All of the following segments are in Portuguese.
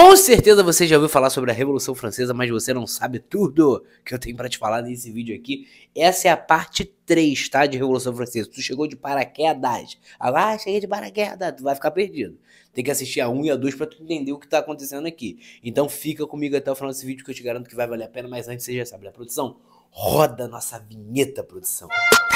Com certeza você já ouviu falar sobre a Revolução Francesa, mas você não sabe tudo que eu tenho para te falar nesse vídeo aqui. Essa é a parte 3, tá, de Revolução Francesa. Tu chegou de paraquedas. Ah, cheguei de paraquedas. Tu vai ficar perdido. Tem que assistir a 1 e a 2 para tu entender o que tá acontecendo aqui. Então fica comigo até o final desse vídeo que eu te garanto que vai valer a pena. Mas antes, você já sabe, a produção, roda a nossa vinheta, produção. Música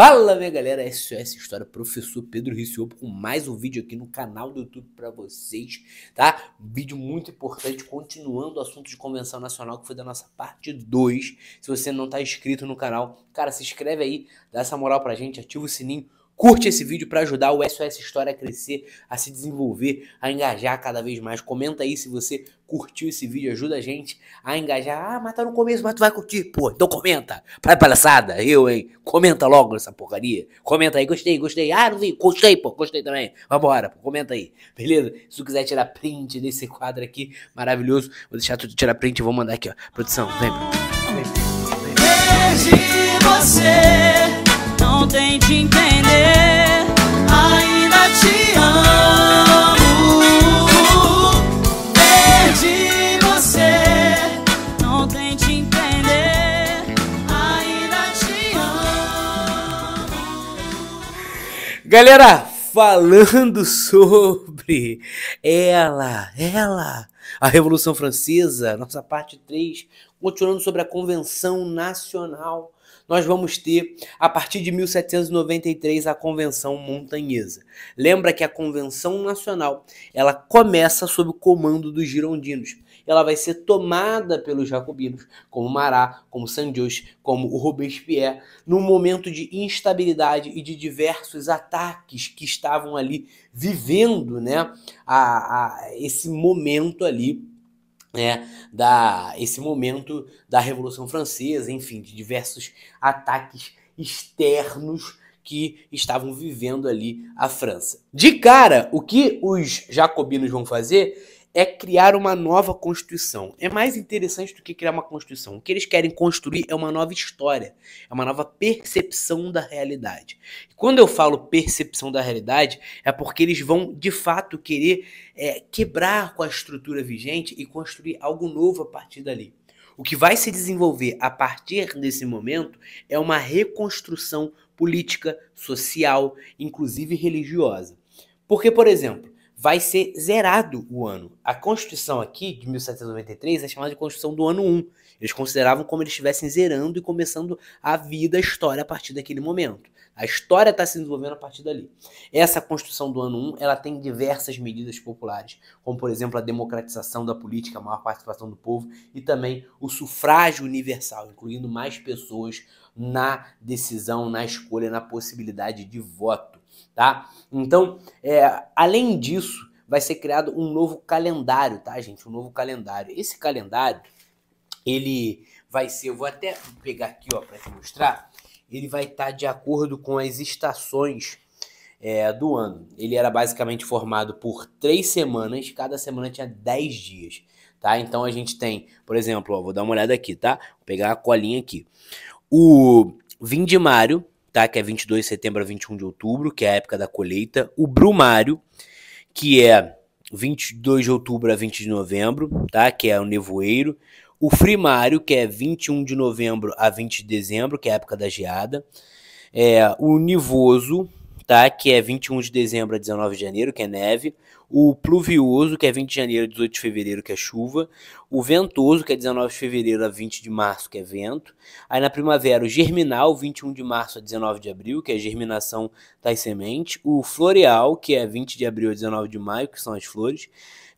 Fala minha galera, é SOS é História, professor Pedro Riciopo com mais um vídeo aqui no canal do YouTube para vocês, tá? Um vídeo muito importante, continuando o assunto de Convenção Nacional, que foi da nossa parte 2. Se você não tá inscrito no canal, cara, se inscreve aí, dá essa moral pra gente, ativa o sininho, Curte esse vídeo para ajudar o SOS História a crescer, a se desenvolver, a engajar cada vez mais. Comenta aí se você curtiu esse vídeo, ajuda a gente a engajar. Ah, mas tá no começo, mas tu vai curtir. Pô, então comenta. Pra palhaçada, eu, hein? Comenta logo essa porcaria. Comenta aí, gostei, gostei. Ah, não vi, gostei, pô, gostei também. Vambora, pô, comenta aí, beleza? Se tu quiser tirar print desse quadro aqui, maravilhoso, vou deixar tudo tirar print e vou mandar aqui, ó. Produção, vem, vem. vem. você não te entender Ainda te amo Perdi você Não tem te entender Ainda te amo Galera, falando sobre ela, ela a Revolução Francesa, nossa parte 3, continuando sobre a Convenção Nacional nós vamos ter, a partir de 1793, a Convenção Montanhesa. Lembra que a Convenção Nacional, ela começa sob o comando dos girondinos. Ela vai ser tomada pelos jacobinos, como Marat, como Saint-Just, como o Robespierre, num momento de instabilidade e de diversos ataques que estavam ali vivendo, né, a, a esse momento ali né, da esse momento da Revolução Francesa, enfim, de diversos ataques externos que estavam vivendo ali a França. De cara, o que os jacobinos vão fazer é criar uma nova Constituição. É mais interessante do que criar uma Constituição. O que eles querem construir é uma nova história, é uma nova percepção da realidade. E quando eu falo percepção da realidade, é porque eles vão de fato querer é, quebrar com a estrutura vigente e construir algo novo a partir dali. O que vai se desenvolver a partir desse momento é uma reconstrução política, social, inclusive religiosa. Porque, por exemplo, vai ser zerado o ano. A Constituição aqui, de 1793, é chamada de Constituição do ano 1. Eles consideravam como eles estivessem zerando e começando a vida, a história, a partir daquele momento. A história está se desenvolvendo a partir dali. Essa Constituição do ano 1, ela tem diversas medidas populares, como, por exemplo, a democratização da política, a maior participação do povo, e também o sufrágio universal, incluindo mais pessoas na decisão, na escolha, na possibilidade de voto tá? Então, é, além disso, vai ser criado um novo calendário, tá, gente? Um novo calendário. Esse calendário, ele vai ser, eu vou até pegar aqui, ó, para te mostrar. Ele vai estar tá de acordo com as estações é, do ano. Ele era basicamente formado por três semanas, cada semana tinha dez dias, tá? Então a gente tem, por exemplo, ó, vou dar uma olhada aqui, tá? Vou pegar a colinha aqui. O Vindimário, tá? Que é 22 de setembro a 21 de outubro, que é a época da colheita. O Brumário, que é 22 de outubro a 20 de novembro, tá? Que é o nevoeiro. O Frimário, que é 21 de novembro a 20 de dezembro, que é a época da geada. É, o Nivoso, tá? Que é 21 de dezembro a 19 de janeiro, que é neve o pluvioso, que é 20 de janeiro a 18 de fevereiro, que é chuva, o ventoso, que é 19 de fevereiro a 20 de março, que é vento, aí na primavera o germinal, 21 de março a 19 de abril, que é a germinação das sementes, o floreal, que é 20 de abril a 19 de maio, que são as flores,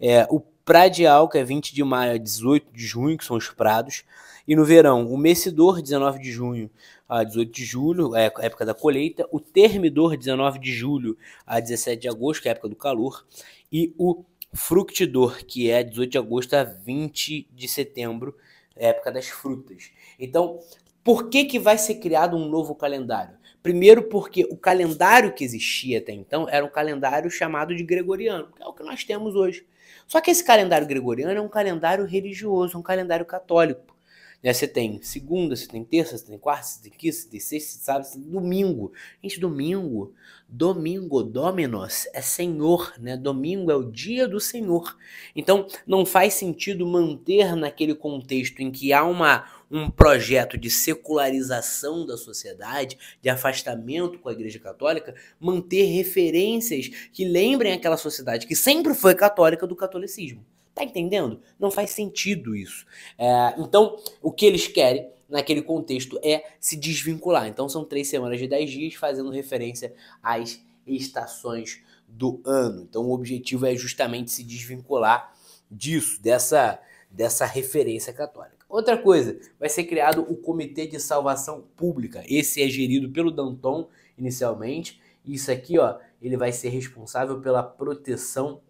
é, o pradial, que é 20 de maio a 18 de junho, que são os prados, e no verão, o mecedor, 19 de junho a 18 de julho, é época da colheita, o termidor, 19 de julho a 17 de agosto, que é a época do calor, e o Fructidor, que é 18 de agosto a 20 de setembro, é época das frutas. Então, por que, que vai ser criado um novo calendário? Primeiro, porque o calendário que existia até então era um calendário chamado de gregoriano, que é o que nós temos hoje. Só que esse calendário gregoriano é um calendário religioso, um calendário católico. Né? Você tem segunda, você tem terça, você tem quarta, você tem quinta, você tem sexta, você sábado, você tem domingo. Gente, domingo, domingo, Dominos é Senhor, né? Domingo é o dia do Senhor. Então, não faz sentido manter naquele contexto em que há uma um projeto de secularização da sociedade, de afastamento com a Igreja Católica, manter referências que lembrem aquela sociedade que sempre foi católica do catolicismo. Tá entendendo? Não faz sentido isso. É, então, o que eles querem naquele contexto é se desvincular. Então, são três semanas de dez dias, fazendo referência às estações do ano. Então, o objetivo é justamente se desvincular disso, dessa, dessa referência católica. Outra coisa, vai ser criado o Comitê de Salvação Pública. Esse é gerido pelo Danton inicialmente. Isso aqui, ó, ele vai ser responsável pela proteção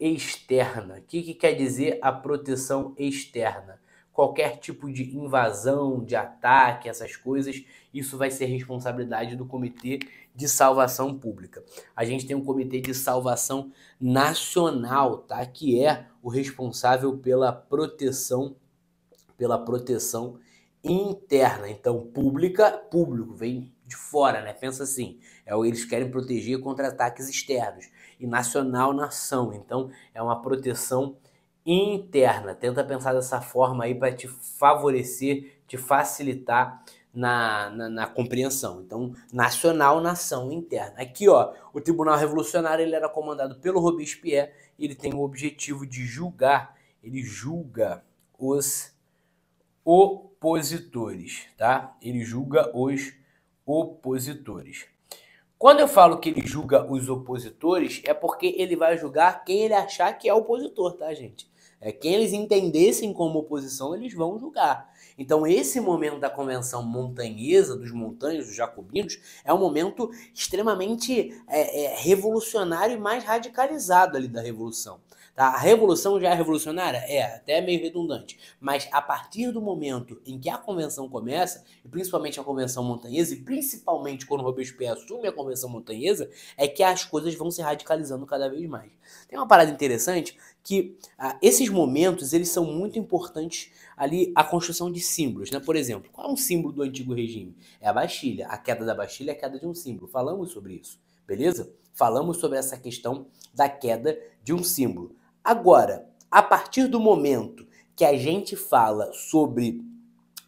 externa. O que, que quer dizer a proteção externa? Qualquer tipo de invasão, de ataque, essas coisas, isso vai ser responsabilidade do Comitê de Salvação Pública. A gente tem um Comitê de Salvação Nacional, tá? Que é o responsável pela proteção, pela proteção interna. Então, pública, público, vem de fora, né? Pensa assim, é, eles querem proteger contra ataques externos. E nacional, nação. Então, é uma proteção interna. Tenta pensar dessa forma aí para te favorecer, te facilitar na, na, na, compreensão. Então, nacional, nação, interna. Aqui, ó, o Tribunal Revolucionário ele era comandado pelo Robespierre e ele tem o objetivo de julgar, ele julga os, o opositores, tá? Ele julga os opositores. Quando eu falo que ele julga os opositores, é porque ele vai julgar quem ele achar que é opositor, tá, gente? É quem eles entendessem como oposição, eles vão julgar. Então, esse momento da convenção montanhesa, dos montanhos, dos jacobinos, é um momento extremamente é, é, revolucionário e mais radicalizado ali da revolução. Tá? A revolução já é revolucionária? É, até meio redundante. Mas a partir do momento em que a convenção começa, e principalmente a convenção montanhesa, e principalmente quando Robespierre assume a convenção montanhesa, é que as coisas vão se radicalizando cada vez mais. Tem uma parada interessante que ah, esses momentos eles são muito importantes ali a construção de símbolos, né? Por exemplo, qual é um símbolo do antigo regime? É a Bastilha. A queda da Bastilha é a queda de um símbolo. Falamos sobre isso, beleza? Falamos sobre essa questão da queda de um símbolo. Agora, a partir do momento que a gente fala sobre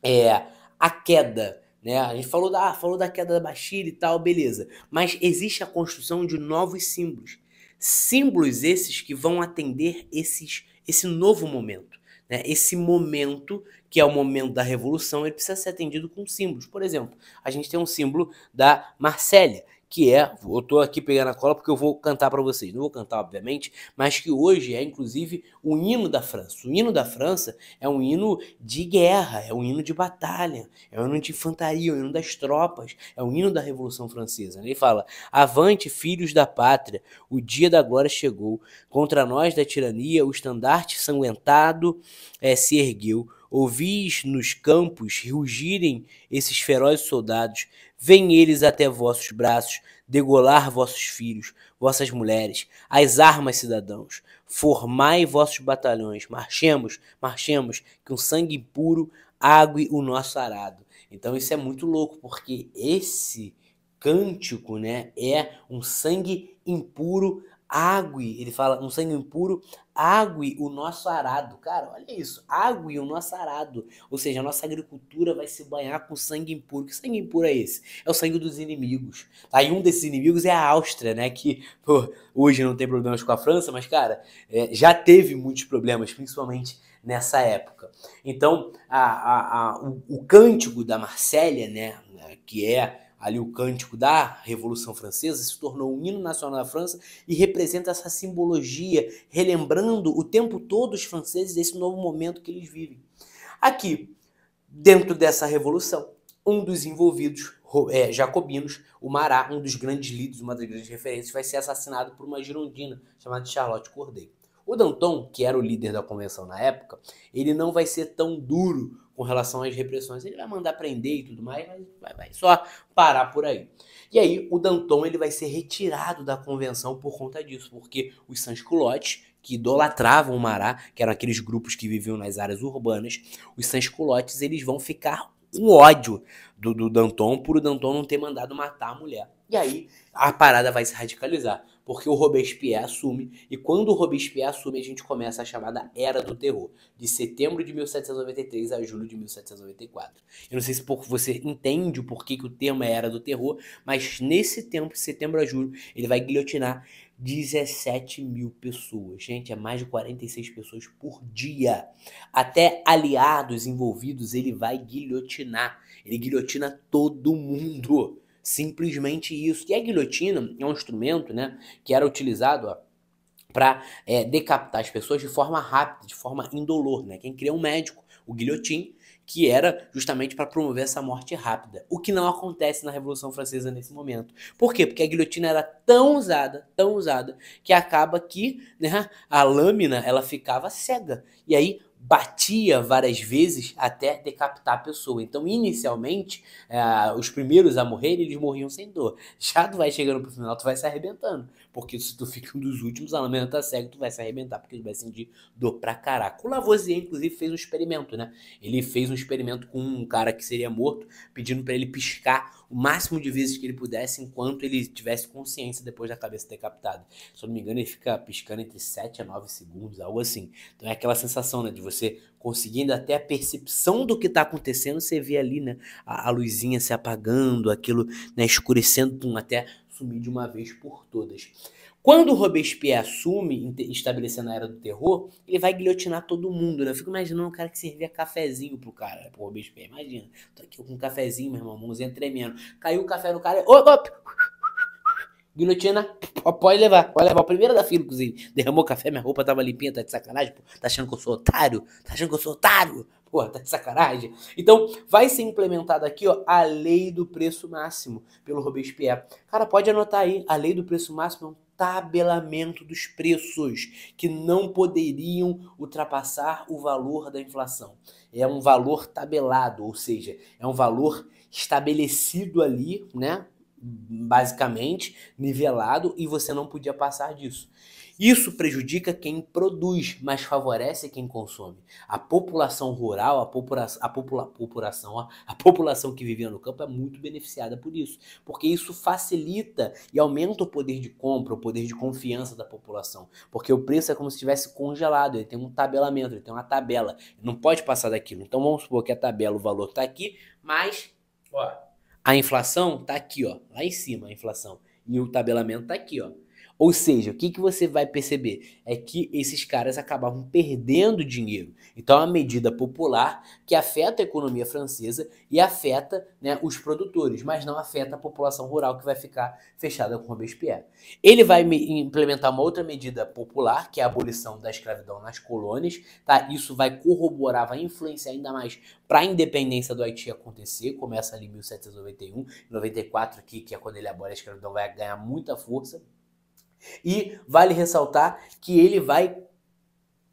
é, a queda, né? A gente falou da, ah, falou da queda da Bashir e tal, beleza. Mas existe a construção de novos símbolos. Símbolos esses que vão atender esses, esse novo momento. Né? Esse momento, que é o momento da revolução, ele precisa ser atendido com símbolos. Por exemplo, a gente tem um símbolo da Marcélia, que é, eu tô aqui pegando a cola porque eu vou cantar para vocês. Não vou cantar, obviamente, mas que hoje é inclusive o hino da França. O hino da França é um hino de guerra, é um hino de batalha, é um hino de infantaria, é um hino das tropas, é um hino da Revolução Francesa. Né? Ele fala: Avante, filhos da pátria, o dia da glória chegou. Contra nós da tirania, o estandarte sanguentado é, se ergueu ouvis nos campos rugirem esses ferozes soldados, vem eles até vossos braços, degolar vossos filhos, vossas mulheres, as armas, cidadãos. Formai vossos batalhões, marchemos, marchemos, que um sangue impuro água o nosso arado. Então isso é muito louco, porque esse cântico né, é um sangue impuro água, ele fala, um sangue impuro, água, o nosso arado. Cara, olha isso, e o nosso arado. Ou seja, a nossa agricultura vai se banhar com sangue impuro. Que sangue impuro é esse? É o sangue dos inimigos. Aí um desses inimigos é a Áustria, né? Que pô, hoje não tem problemas com a França, mas, cara, é, já teve muitos problemas, principalmente nessa época. Então, a, a, a, o, o cântico da Marsella, né? Que é ali o cântico da Revolução Francesa, se tornou o hino nacional da França e representa essa simbologia, relembrando o tempo todo os franceses desse novo momento que eles vivem. Aqui, dentro dessa revolução, um dos envolvidos, é, jacobinos, o Marat, um dos grandes líderes, uma das grandes referências, vai ser assassinado por uma girondina chamada Charlotte Corday. O Danton, que era o líder da convenção na época, ele não vai ser tão duro com relação às repressões. Ele vai mandar prender e tudo mais, mas vai, vai só parar por aí. E aí o Danton ele vai ser retirado da convenção por conta disso, porque os sans que idolatravam o Mará, que eram aqueles grupos que viviam nas áreas urbanas, os sans eles vão ficar com ódio do, do Danton por o Danton não ter mandado matar a mulher. E aí a parada vai se radicalizar porque o Robespierre assume, e quando o Robespierre assume, a gente começa a chamada Era do Terror, de setembro de 1793 a julho de 1794. Eu não sei se você entende o porquê que o termo é Era do Terror, mas nesse tempo, setembro a julho, ele vai guilhotinar 17 mil pessoas. Gente, é mais de 46 pessoas por dia. Até aliados envolvidos, ele vai guilhotinar. Ele guilhotina todo mundo simplesmente isso. E a guilhotina é um instrumento né, que era utilizado para é, decapitar as pessoas de forma rápida, de forma indolor. Né? Quem criou um médico, o guilhotim, que era justamente para promover essa morte rápida. O que não acontece na Revolução Francesa nesse momento. Por quê? Porque a guilhotina era tão usada, tão usada, que acaba que né, a lâmina ela ficava cega. E aí batia várias vezes até decapitar a pessoa. Então, inicialmente, uh, os primeiros a morrer, eles morriam sem dor. Já tu vai chegando pro final, tu vai se arrebentando. Porque se tu fica um dos últimos, a lâmina tá cega, tu vai se arrebentar, porque ele vai sentir dor pra caraca. O Lavoisier, inclusive, fez um experimento, né? Ele fez um experimento com um cara que seria morto, pedindo para ele piscar o máximo de vezes que ele pudesse enquanto ele tivesse consciência depois da cabeça ter captado. Se eu não me engano, ele fica piscando entre 7 a 9 segundos, algo assim. Então é aquela sensação, né, de você conseguindo até a percepção do que está acontecendo, você vê ali, né, a, a luzinha se apagando, aquilo, né, escurecendo, pum, até sumir de uma vez por todas. Quando Robespierre assume, estabelecendo a era do terror, ele vai guilhotinar todo mundo, né? Eu fico imaginando um cara que servia cafezinho pro cara, pro Robespierre. Imagina, tô aqui com um cafezinho, meu irmão, mãozinha tremendo. Caiu o café no cara, ô, op! Guilhotina, pode levar, pode levar. A primeira da fila, inclusive. Derramou café, minha roupa tava limpinha, tá de sacanagem, pô. Tá achando que eu sou otário? Tá achando que eu sou otário? Pô, tá de sacanagem. Então, vai ser implementada aqui, ó, a lei do preço máximo pelo Robespierre. Cara, pode anotar aí, a lei do preço máximo é um tabelamento dos preços, que não poderiam ultrapassar o valor da inflação. É um valor tabelado, ou seja, é um valor estabelecido ali, né? Basicamente, nivelado, e você não podia passar disso. Isso prejudica quem produz, mas favorece quem consome. A população rural, a, popula a, popula população, a, a população que vivia no campo é muito beneficiada por isso, porque isso facilita e aumenta o poder de compra, o poder de confiança da população, porque o preço é como se estivesse congelado, ele tem um tabelamento, ele tem uma tabela, não pode passar daquilo. Então vamos supor que a tabela, o valor está aqui, mas ó, a inflação está aqui, ó, lá em cima a inflação, e o tabelamento está aqui, ó ou seja, o que, que você vai perceber? É que esses caras acabavam perdendo dinheiro. Então, é uma medida popular que afeta a economia francesa e afeta né, os produtores, mas não afeta a população rural que vai ficar fechada com Robespierre. Ele vai implementar uma outra medida popular, que é a abolição da escravidão nas colônias. Tá? Isso vai corroborar, vai influenciar ainda mais para a independência do Haiti acontecer. Começa ali em 1791, 94 aqui, que é quando ele abole a escravidão, vai ganhar muita força. E vale ressaltar que ele vai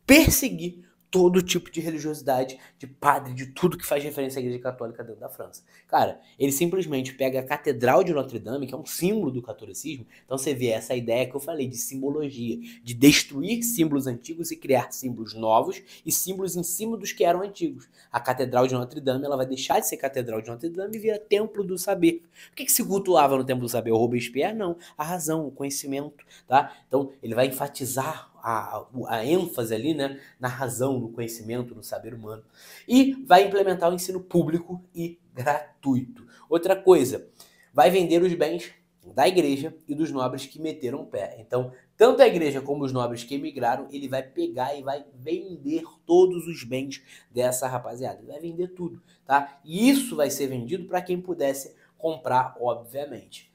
perseguir todo tipo de religiosidade, de padre, de tudo que faz referência à Igreja Católica dentro da França. Cara, ele simplesmente pega a Catedral de Notre Dame, que é um símbolo do catolicismo, então você vê essa ideia que eu falei de simbologia, de destruir símbolos antigos e criar símbolos novos e símbolos em cima dos que eram antigos. A Catedral de Notre Dame, ela vai deixar de ser Catedral de Notre Dame e virar Templo do Saber. Por que, que se cultuava no Templo do Saber? O Robespierre? Não. A razão, o conhecimento, tá? Então, ele vai enfatizar a, a ênfase ali né, na razão, no conhecimento, no saber humano. E vai implementar o ensino público e gratuito. Outra coisa, vai vender os bens da igreja e dos nobres que meteram o pé. Então, tanto a igreja como os nobres que emigraram, ele vai pegar e vai vender todos os bens dessa rapaziada. Ele vai vender tudo, tá? E isso vai ser vendido para quem pudesse comprar, obviamente.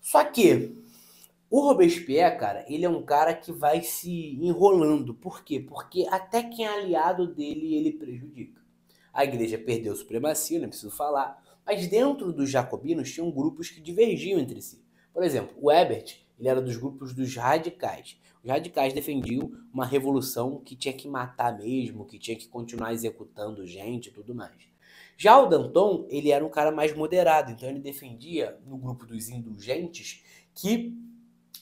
Só que o Robespierre, cara, ele é um cara que vai se enrolando. Por quê? Porque até quem é aliado dele, ele prejudica. A igreja perdeu supremacia, não é preciso falar. Mas dentro dos jacobinos tinham grupos que divergiam entre si. Por exemplo, o Ebert, ele era dos grupos dos radicais. Os radicais defendiam uma revolução que tinha que matar mesmo, que tinha que continuar executando gente e tudo mais. Já o Danton, ele era um cara mais moderado, então ele defendia no grupo dos indulgentes que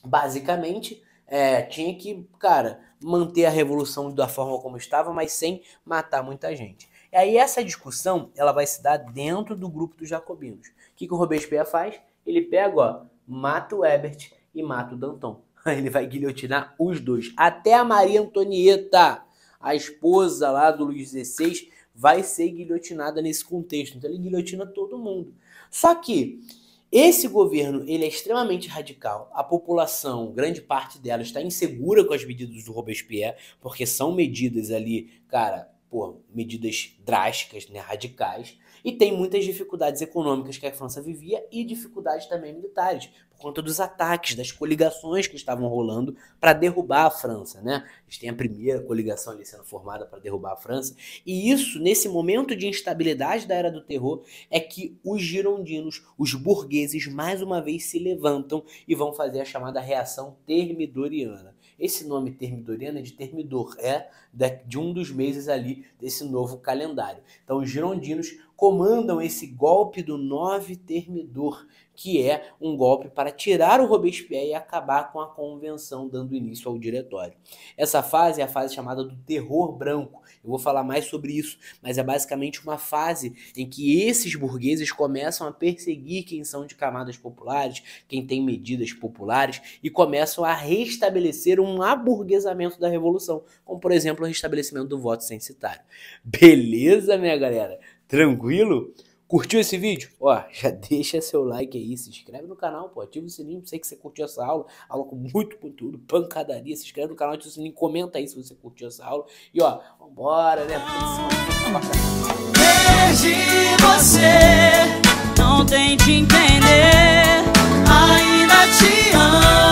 basicamente, é, tinha que, cara, manter a revolução da forma como estava, mas sem matar muita gente. E aí essa discussão, ela vai se dar dentro do grupo dos jacobinos. O que, que o Robespierre faz? Ele pega, ó, mata o Ebert e mata o Danton. Ele vai guilhotinar os dois. Até a Maria Antonieta, a esposa lá do Luiz XVI, vai ser guilhotinada nesse contexto. Então ele guilhotina todo mundo. Só que esse governo ele é extremamente radical. A população, grande parte dela, está insegura com as medidas do Robespierre, porque são medidas ali, cara, por medidas drásticas, né, radicais, e tem muitas dificuldades econômicas que a França vivia e dificuldades também militares, por conta dos ataques, das coligações que estavam rolando para derrubar a França. Né? A gente tem a primeira coligação ali sendo formada para derrubar a França, e isso, nesse momento de instabilidade da Era do Terror, é que os girondinos, os burgueses, mais uma vez se levantam e vão fazer a chamada reação termidoriana. Esse nome Termidoriano é de Termidor, é de um dos meses ali desse novo calendário. Então, os girondinos comandam esse golpe do nove termidor, que é um golpe para tirar o Robespierre e acabar com a convenção, dando início ao diretório. Essa fase é a fase chamada do terror branco. Eu vou falar mais sobre isso, mas é basicamente uma fase em que esses burgueses começam a perseguir quem são de camadas populares, quem tem medidas populares e começam a restabelecer um aburguesamento da revolução, como por exemplo o restabelecimento do voto censitário. Beleza, minha galera? Tranquilo? Curtiu esse vídeo? Ó, já deixa seu like aí, se inscreve no canal, pô, ativa o sininho, sei que você curtiu essa aula, aula com muito conteúdo, pancadaria, se inscreve no canal, ativa o sininho, comenta aí se você curtiu essa aula. E ó, vambora, né? Desde você não tente entender, ainda te amo.